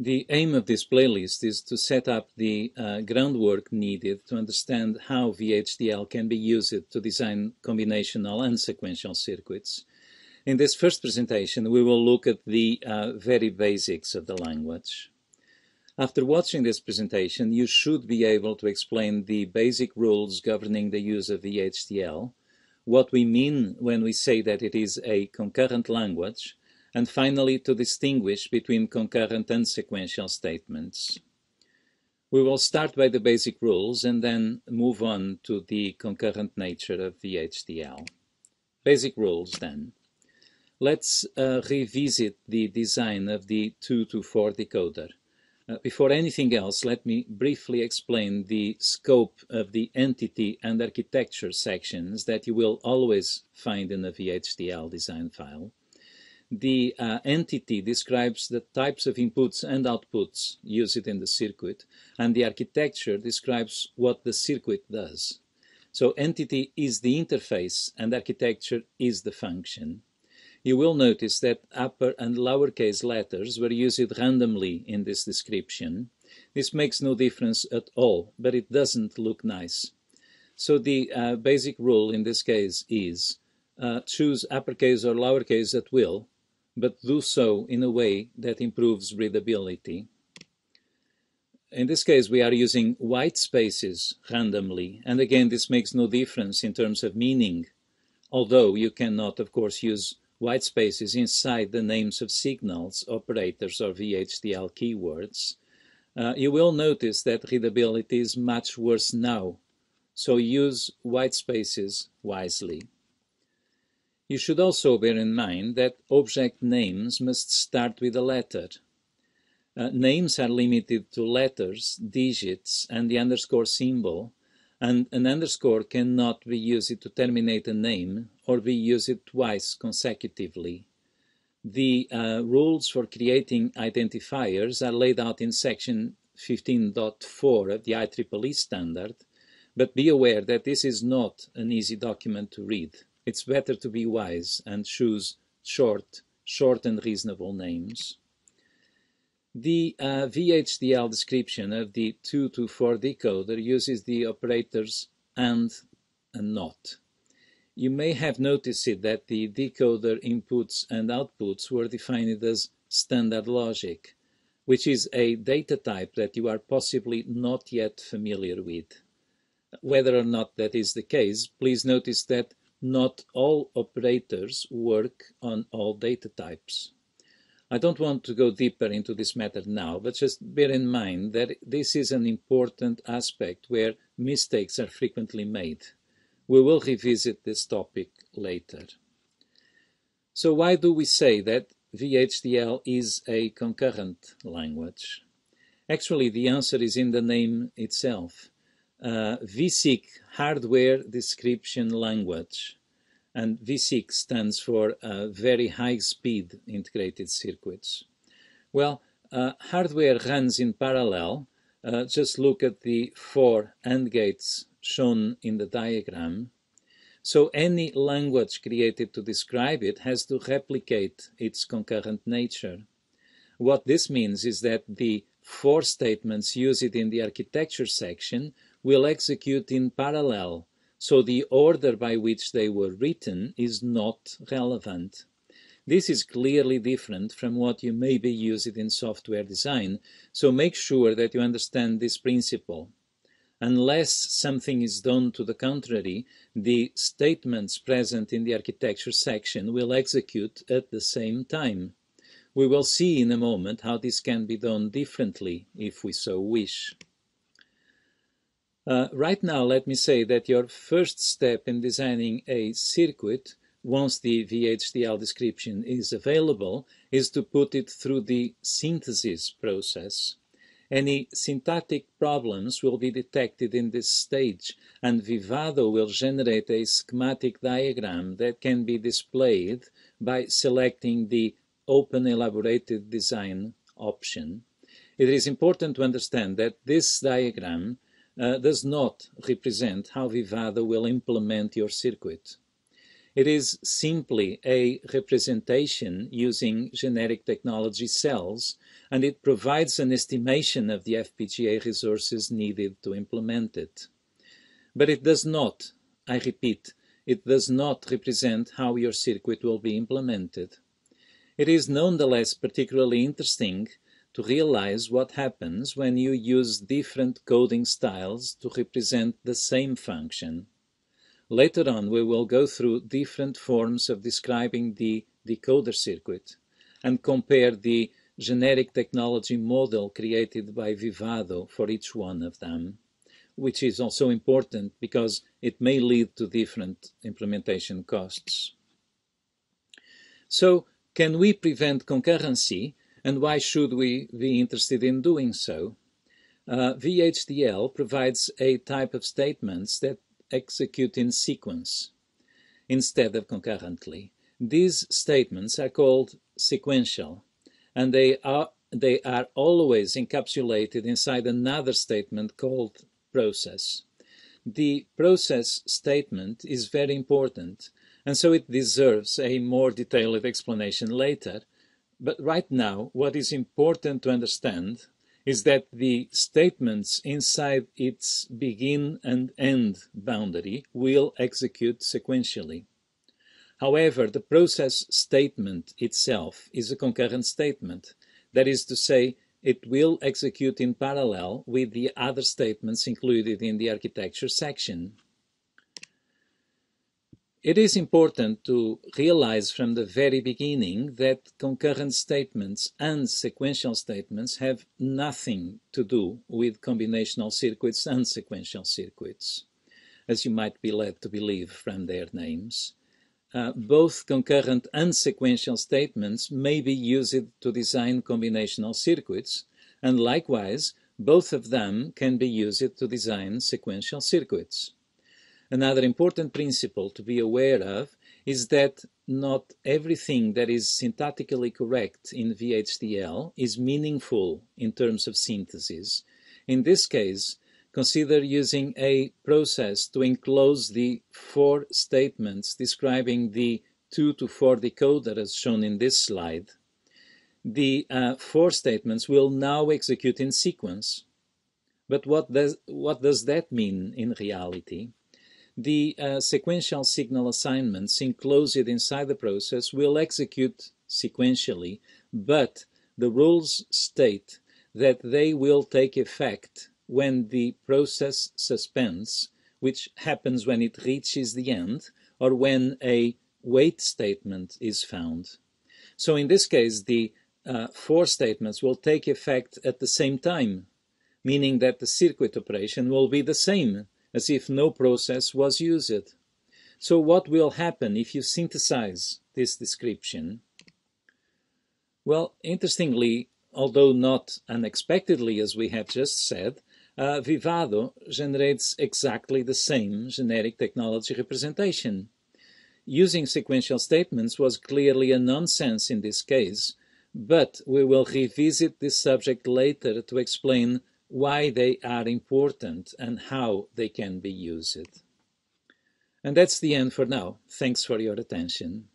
The aim of this playlist is to set up the uh, groundwork needed to understand how VHDL can be used to design combinational and sequential circuits. In this first presentation, we will look at the uh, very basics of the language. After watching this presentation, you should be able to explain the basic rules governing the use of VHDL, what we mean when we say that it is a concurrent language, and finally to distinguish between concurrent and sequential statements. We will start by the basic rules and then move on to the concurrent nature of the HDL. Basic rules then. Let's uh, revisit the design of the 2 to 4 decoder. Uh, before anything else, let me briefly explain the scope of the entity and architecture sections that you will always find in a VHDL design file the uh, entity describes the types of inputs and outputs used in the circuit, and the architecture describes what the circuit does. So entity is the interface and architecture is the function. You will notice that upper and lowercase letters were used randomly in this description. This makes no difference at all, but it doesn't look nice. So the uh, basic rule in this case is uh, choose uppercase or lowercase at will but do so in a way that improves readability. In this case, we are using white spaces randomly, and again, this makes no difference in terms of meaning, although you cannot, of course, use white spaces inside the names of signals, operators, or VHDL keywords. Uh, you will notice that readability is much worse now, so use white spaces wisely. You should also bear in mind that object names must start with a letter. Uh, names are limited to letters, digits, and the underscore symbol, and an underscore cannot be used to terminate a name or be used twice consecutively. The uh, rules for creating identifiers are laid out in section 15.4 of the IEEE standard, but be aware that this is not an easy document to read. It's better to be wise and choose short, short and reasonable names. The uh, VHDL description of the 2 to 4 decoder uses the operators AND and NOT. You may have noticed that the decoder inputs and outputs were defined as standard logic, which is a data type that you are possibly not yet familiar with. Whether or not that is the case, please notice that not all operators work on all data types. I don't want to go deeper into this matter now, but just bear in mind that this is an important aspect where mistakes are frequently made. We will revisit this topic later. So why do we say that VHDL is a concurrent language? Actually, the answer is in the name itself uh, VSIC hardware description language. And VSIC stands for uh, very high speed integrated circuits. Well, uh, hardware runs in parallel. Uh, just look at the four AND gates shown in the diagram. So any language created to describe it has to replicate its concurrent nature. What this means is that the four statements used in the architecture section will execute in parallel, so the order by which they were written is not relevant. This is clearly different from what you may be using in software design, so make sure that you understand this principle. Unless something is done to the contrary, the statements present in the architecture section will execute at the same time. We will see in a moment how this can be done differently if we so wish. Uh, right now, let me say that your first step in designing a circuit, once the VHDL description is available, is to put it through the synthesis process. Any syntactic problems will be detected in this stage, and Vivado will generate a schematic diagram that can be displayed by selecting the Open Elaborated Design option. It is important to understand that this diagram uh, does not represent how Vivada will implement your circuit. It is simply a representation using genetic technology cells, and it provides an estimation of the FPGA resources needed to implement it. But it does not, I repeat, it does not represent how your circuit will be implemented. It is nonetheless particularly interesting to realize what happens when you use different coding styles to represent the same function. Later on, we will go through different forms of describing the decoder circuit and compare the generic technology model created by Vivado for each one of them, which is also important because it may lead to different implementation costs. So, can we prevent concurrency and why should we be interested in doing so? Uh, VHDL provides a type of statements that execute in sequence instead of concurrently. These statements are called sequential, and they are, they are always encapsulated inside another statement called process. The process statement is very important, and so it deserves a more detailed explanation later, but right now, what is important to understand is that the statements inside its begin and end boundary will execute sequentially. However, the process statement itself is a concurrent statement. That is to say, it will execute in parallel with the other statements included in the architecture section. It is important to realize from the very beginning that concurrent statements and sequential statements have nothing to do with combinational circuits and sequential circuits, as you might be led to believe from their names. Uh, both concurrent and sequential statements may be used to design combinational circuits, and likewise, both of them can be used to design sequential circuits. Another important principle to be aware of is that not everything that is syntactically correct in VHDL is meaningful in terms of synthesis. In this case, consider using a process to enclose the four statements describing the 2 to 4 decoder as shown in this slide. The uh, statements will now execute in sequence. But what does, what does that mean in reality? the uh, sequential signal assignments enclosed inside the process will execute sequentially, but the rules state that they will take effect when the process suspends, which happens when it reaches the end or when a wait statement is found. So in this case, the uh, four statements will take effect at the same time, meaning that the circuit operation will be the same as if no process was used. So what will happen if you synthesize this description? Well, interestingly, although not unexpectedly as we have just said, uh, Vivado generates exactly the same generic technology representation. Using sequential statements was clearly a nonsense in this case, but we will revisit this subject later to explain why they are important and how they can be used. And that's the end for now. Thanks for your attention.